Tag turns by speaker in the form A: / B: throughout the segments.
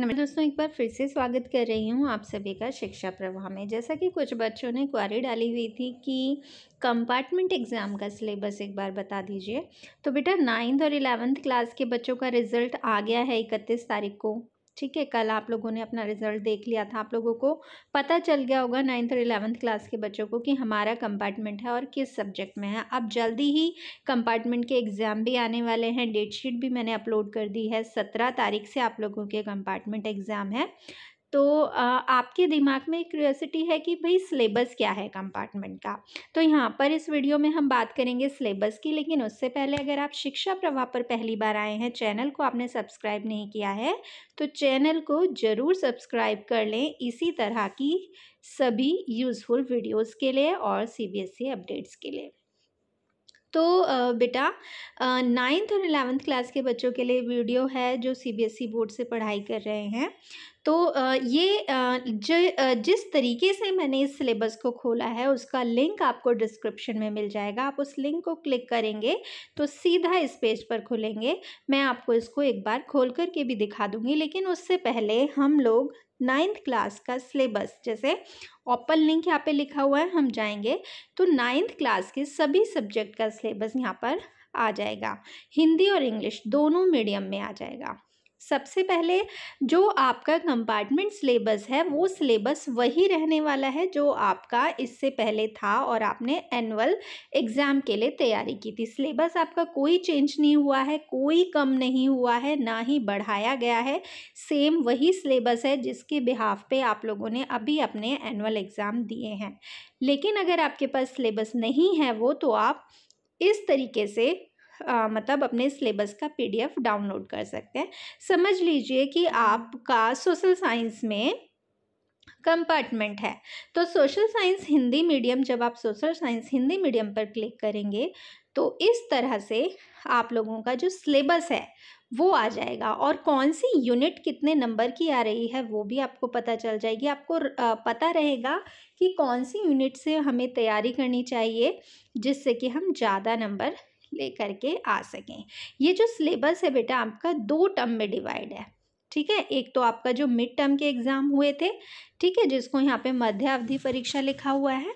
A: नमस्ते दोस्तों एक बार फिर से स्वागत कर रही हूँ आप सभी का शिक्षा प्रवाह में जैसा कि कुछ बच्चों ने क्वारी डाली हुई थी कि कंपार्टमेंट एग्ज़ाम का सिलेबस एक बार बता दीजिए तो बेटा नाइन्थ और इलेवेंथ क्लास के बच्चों का रिज़ल्ट आ गया है इकतीस तारीख को ठीक है कल आप लोगों ने अपना रिजल्ट देख लिया था आप लोगों को पता चल गया होगा नाइन्थ और इलेवंथ क्लास के बच्चों को कि हमारा कंपार्टमेंट है और किस सब्जेक्ट में है अब जल्दी ही कंपार्टमेंट के एग्ज़ाम भी आने वाले हैं डेट शीट भी मैंने अपलोड कर दी है सत्रह तारीख से आप लोगों के कंपार्टमेंट एग्ज़ाम है तो आपके दिमाग में क्यूरियोसिटी है कि भाई सिलेबस क्या है कंपार्टमेंट का तो यहाँ पर इस वीडियो में हम बात करेंगे सिलेबस की लेकिन उससे पहले अगर आप शिक्षा प्रवाह पर पहली बार आए हैं चैनल को आपने सब्सक्राइब नहीं किया है तो चैनल को ज़रूर सब्सक्राइब कर लें इसी तरह की सभी यूज़फुल वीडियोज़ के लिए और सी अपडेट्स e के लिए तो बेटा नाइन्थ और एलेवंथ क्लास के बच्चों के लिए वीडियो है जो सीबीएसई e बोर्ड से पढ़ाई कर रहे हैं तो ये जो जिस तरीके से मैंने इस सिलेबस को खोला है उसका लिंक आपको डिस्क्रिप्शन में मिल जाएगा आप उस लिंक को क्लिक करेंगे तो सीधा इस पेज पर खुलेंगे मैं आपको इसको एक बार खोल करके भी दिखा दूंगी लेकिन उससे पहले हम लोग नाइन्थ क्लास का सिलेबस जैसे ओपन लिंक यहाँ पे लिखा हुआ है हम जाएंगे तो नाइन्थ क्लास के सभी सब्जेक्ट का सिलेबस यहाँ पर आ जाएगा हिंदी और इंग्लिश दोनों मीडियम में आ जाएगा सबसे पहले जो आपका कंपार्टमेंट सिलेबस है वो सिलेबस वही रहने वाला है जो आपका इससे पहले था और आपने एनुअल एग्ज़ाम के लिए तैयारी की थी सिलेबस आपका कोई चेंज नहीं हुआ है कोई कम नहीं हुआ है ना ही बढ़ाया गया है सेम वही सिलेबस है जिसके बिहाफ पे आप लोगों ने अभी अपने एनुअल एग्ज़ाम दिए हैं लेकिन अगर आपके पास सिलेबस नहीं है वो तो आप इस तरीके से आ, मतलब अपने सिलेबस का पीडीएफ डाउनलोड कर सकते हैं समझ लीजिए कि आपका सोशल साइंस में कंपार्टमेंट है तो सोशल साइंस हिंदी मीडियम जब आप सोशल साइंस हिंदी मीडियम पर क्लिक करेंगे तो इस तरह से आप लोगों का जो सिलेबस है वो आ जाएगा और कौन सी यूनिट कितने नंबर की आ रही है वो भी आपको पता चल जाएगी आपको पता रहेगा कि कौन सी यूनिट से हमें तैयारी करनी चाहिए जिससे कि हम ज़्यादा नंबर ले करके आ सकें ये जो सिलेबस है बेटा आपका दो टर्म में डिवाइड है ठीक है एक तो आपका जो मिड टर्म के एग्ज़ाम हुए थे ठीक है जिसको यहाँ पे अवधि परीक्षा लिखा हुआ है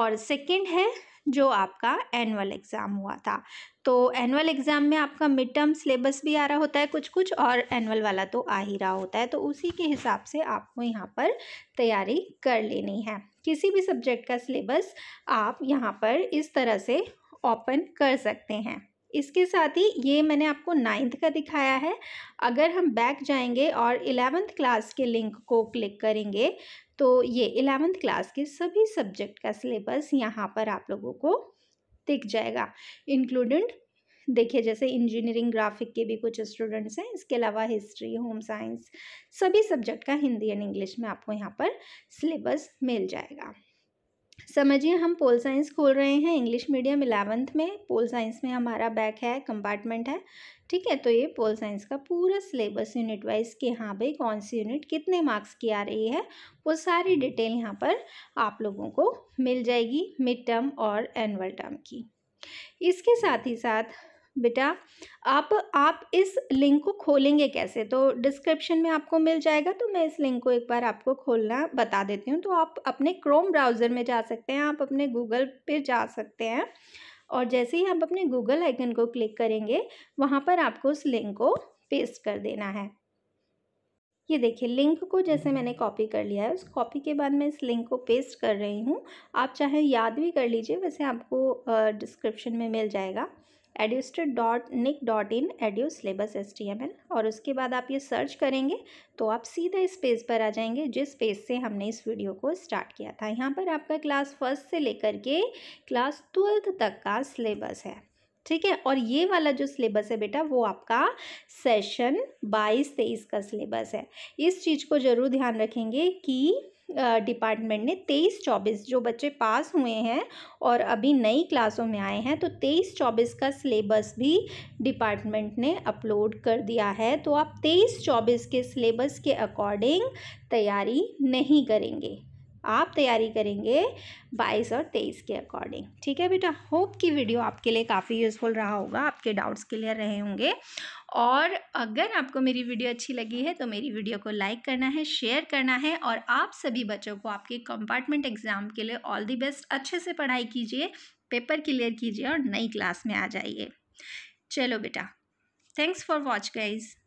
A: और सेकंड है जो आपका एनुअल एग्ज़ाम हुआ था तो एनुअल एग्ज़ाम में आपका मिड टर्म सिलेबस भी आ रहा होता है कुछ कुछ और एनुअल वाला तो आ ही रहा होता है तो उसी के हिसाब से आपको यहाँ पर तैयारी कर लेनी है किसी भी सब्जेक्ट का सिलेबस आप यहाँ पर इस तरह से ओपन कर सकते हैं इसके साथ ही ये मैंने आपको नाइन्थ का दिखाया है अगर हम बैक जाएंगे और इलेवेंथ क्लास के लिंक को क्लिक करेंगे तो ये इलेवेंथ क्लास के सभी सब्जेक्ट का सिलेबस यहाँ पर आप लोगों को दिख जाएगा इंक्लूडिंग देखिए जैसे इंजीनियरिंग ग्राफिक के भी कुछ स्टूडेंट्स हैं इसके अलावा हिस्ट्री होम साइंस सभी सब्जेक्ट का हिंदी एंड इंग्लिश में आपको यहाँ पर सिलेबस मिल जाएगा समझिए हम पोल साइंस खोल रहे हैं इंग्लिश मीडियम इलेवंथ में पोल साइंस में हमारा बैक है कंपार्टमेंट है ठीक है तो ये पोल साइंस का पूरा सिलेबस यूनिट वाइज कि हाँ भाई कौन सी यूनिट कितने मार्क्स की आ रही है वो सारी डिटेल यहाँ पर आप लोगों को मिल जाएगी मिड टर्म और एनअल टर्म की इसके साथ ही साथ बेटा आप आप इस लिंक को खोलेंगे कैसे तो डिस्क्रिप्शन में आपको मिल जाएगा तो मैं इस लिंक को एक बार आपको खोलना बता देती हूँ तो आप अपने क्रोम ब्राउज़र में जा सकते हैं आप अपने गूगल पे जा सकते हैं और जैसे ही आप अपने गूगल आइकन को क्लिक करेंगे वहाँ पर आपको उस लिंक को पेस्ट कर देना है ये देखिए लिंक को जैसे मैंने कॉपी कर लिया है उस कॉपी के बाद मैं इस लिंक को पेस्ट कर रही हूँ आप चाहे याद भी कर लीजिए वैसे आपको डिस्क्रिप्शन में मिल जाएगा एड्यूस्टर dot nic dot in edu syllabus S T M L और उसके बाद आप ये सर्च करेंगे तो आप सीधा इस पेज पर आ जाएंगे जिस पेज से हमने इस वीडियो को स्टार्ट किया था यहाँ पर आपका क्लास फर्स्ट से लेकर के क्लास ट्वेल्थ तक का सिलेबस है ठीक है और ये वाला जो सिलेबस है बेटा वो आपका सेशन बाईस तेईस का सिलेबस है इस चीज़ को ज़रूर ध्यान रखेंगे कि डिपार्टमेंट ने तेईस चौबीस जो बच्चे पास हुए हैं और अभी नई क्लासों में आए हैं तो तेईस चौबीस का सिलेबस भी डिपार्टमेंट ने अपलोड कर दिया है तो आप तेईस चौबीस के सिलेबस के अकॉर्डिंग तैयारी नहीं करेंगे आप तैयारी करेंगे बाईस और तेईस के अकॉर्डिंग ठीक है बेटा होप कि वीडियो आपके लिए काफ़ी यूज़फुल रहा होगा आपके डाउट्स क्लियर रहे होंगे और अगर आपको मेरी वीडियो अच्छी लगी है तो मेरी वीडियो को लाइक करना है शेयर करना है और आप सभी बच्चों को आपके कंपार्टमेंट एग्ज़ाम के लिए ऑल दी बेस्ट अच्छे से पढ़ाई कीजिए पेपर क्लियर कीजिए और नई क्लास में आ जाइए चलो बेटा थैंक्स फॉर वॉच गाइज़